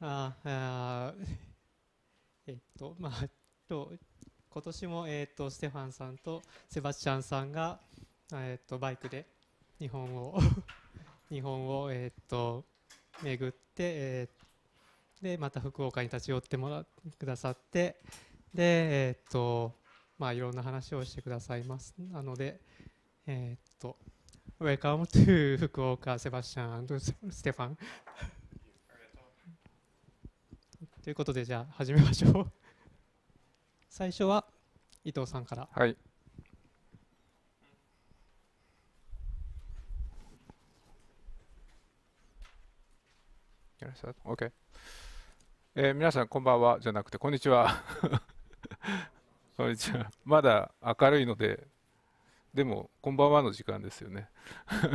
ああえっとまあと今年も、えっとステファンさんとセバスチャンさんが、えっとバイクで日本を 日本を、えっと巡って、えー、でまた福岡に立ち寄ってもらくださってでえっとまあいろんな話をしてくださいますなのでえっと Welcome to 福岡セバスチャンステファンということでじゃあ始めましょう 最初は伊藤さんからはいよろしく OK えー、皆さんこんばんはじゃなくてこんにちは こんにちはまだ明るいのででもこんばんはの時間ですよね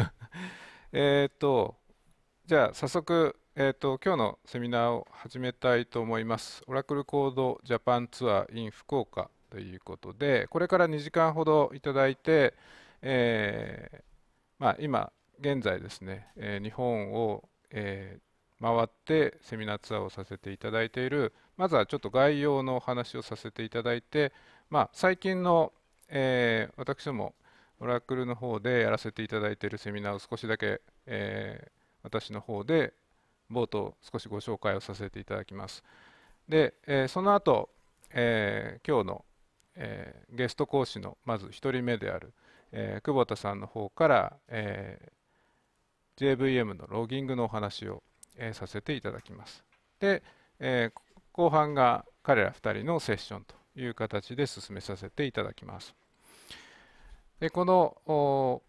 えっとじゃあ早速えーと、今日のセミナーを始めたいと思います。オラクルコードジャパンツアー in 福岡ということで、これから2時間ほどいただいて、えー、まあ、今現在ですね、えー、日本を、えー、回ってセミナーツアーをさせていただいている、まずはちょっと概要のお話をさせていただいて、まあ、最近の、え私どもオラクルの方でやらせていただいているセミナーを少しだけ、え私の方で冒頭少しご紹介をさせていただきます。で、えー、その後、えー、今日の、えー、ゲスト講師のまず1人目である、え久保田さんの方から、え JVM のロギングのお話を、えさせていただきます。で、え後半が彼ら2人のセッションという形で進めさせていただきます。でこの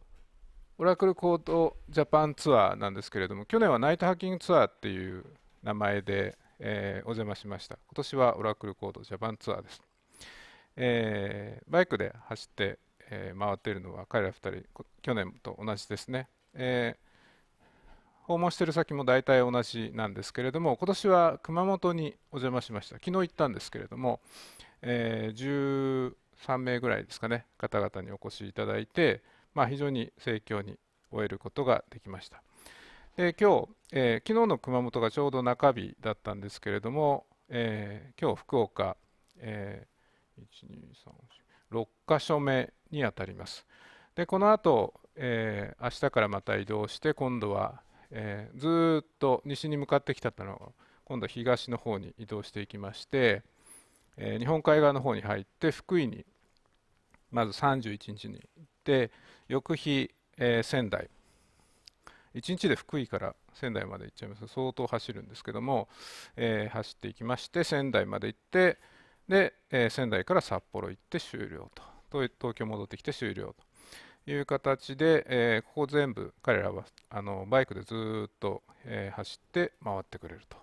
オラクルコードジャパンツアーなんですけれども、去年はナイトハッキングツアーっていう名前で、えー、お邪魔しました。今年はオラクルコードジャパンツアーです。えー、バイクで走って、えー、回っているのは彼ら2人、去年と同じですね。え訪問してる先も大体同じなんですけれども、今年は熊本にお邪魔しました。昨日行ったんですけれども、え13名ぐらいですかね、方々にお越しいただいて、まあ、非常に盛況に終えることができました。で今日、えー、昨日の熊本がちょうど中日だったんですけれども、えー、今日福岡、えー、6箇所目にあたります。でこの後、えー、明日からまた移動して今度は、えー、ずっと西に向かってきたのを今度東の方に移動していきまして、えー、日本海側の方に入って福井にまず31日にて翌日、えー、仙台1日で福井から仙台まで行っちゃいます相当走るんですけども、えー、走っていきまして仙台まで行ってで、えー、仙台から札幌行って終了と東京戻ってきて終了という形で、えー、ここ全部彼らはあのバイクでずっと、え走って回ってくれると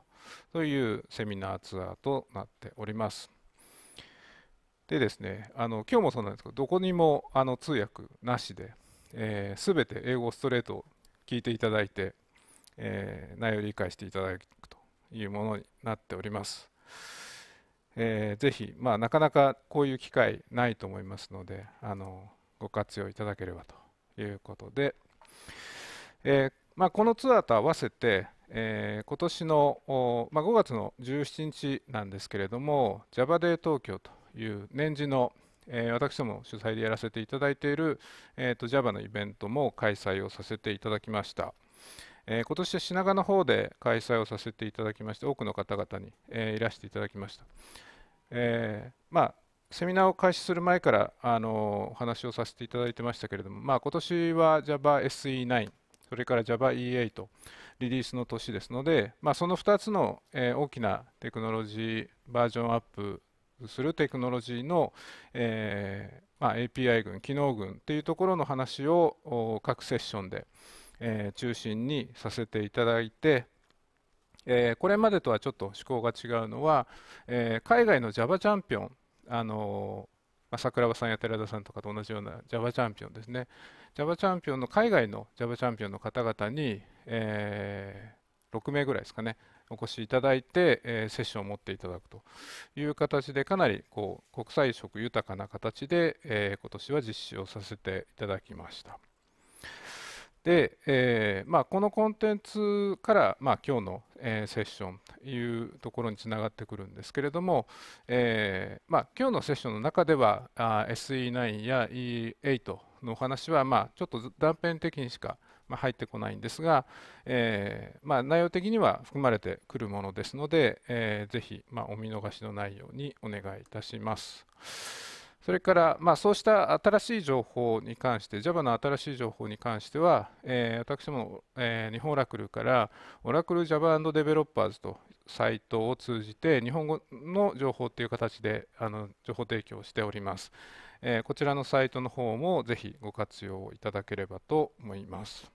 というセミナーツアーとなっております。でですね、あの今日もそうなんですけど、どこにもあの通訳なしで、す、えー、べ、て英語ストレートを聞いていただいて、えー、内容を理解していただくというものになっております。えー、ぜひ、まあ、なかなかこういう機会ないと思いますので、あのご活用いただければということで、えー、まあ、このツアーと合わせて、えー、今年の、まあ、5月の17日なんですけれども JavaDay 東京という年次の、えー、私ども主催でやらせていただいている、えーと、と Java のイベントも開催をさせていただきました。えー、今年は品川の方で開催をさせていただきまして多くの方々に、えー、いらしていただきました。えー、まあセミナーを開始する前からあのお話をさせていただいてましたけれども、まあ、今年は JavaSE9 それから JavaE8 リリースの年ですので、まあ、その2つの、えー、大きなテクノロジーバージョンアップするテクノロジーの、えー、まあ、API 群、機能群っていうところの話を各セッションで、えー、中心にさせていただいて、えー、これまでとはちょっと趣向が違うのは、え海外の Java チャンピオン、あのま桜庭さんや寺田さんとかと同じような Java チャンピオンですね。Java チャンピオンの海外の Java チャンピオンの方々に、えー、6名ぐらいですかね、お越しいただいて、えー、セッションを持っていただくという形で、かなりこう国際色豊かな形で、えー、今年は実施をさせていただきました。で、えー、まあ、このコンテンツから、まあ、今日の、えー、セッションというところにつながってくるんですけれども、えー、まあ、今日のセッションの中ではあ SE9 や E8 のお話は、まあ、ちょっと断片的にしかま入ってこないんですが、えま内容的には含まれてくるものですので、えー、ぜひ、まお見逃しのないようにお願いいたします。それから、まあ、そうした新しい情報に関して、Java の新しい情報に関しては、えー、私も、えー、日本オラクルからオラクル Java Developers とサイトを通じて、日本語の情報という形であの情報提供しております、えー、こちらのサイトの方もぜひご活用いただければと思います。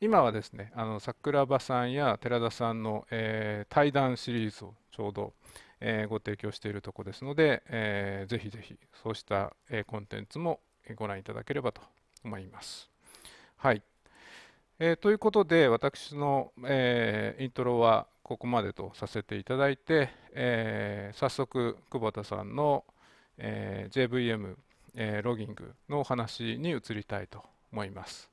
今はですねあの桜庭さんや寺田さんの、えー、対談シリーズをちょうど、えー、ご提供しているところですので、えー、ぜひぜひそうした、えー、コンテンツもご覧いただければと思います。はい、えー、ということで私の、えー、イントロはここまでとさせていただいて、えー、早速久保田さんの、えー、JVM、えー、ロギングのお話に移りたいと思います。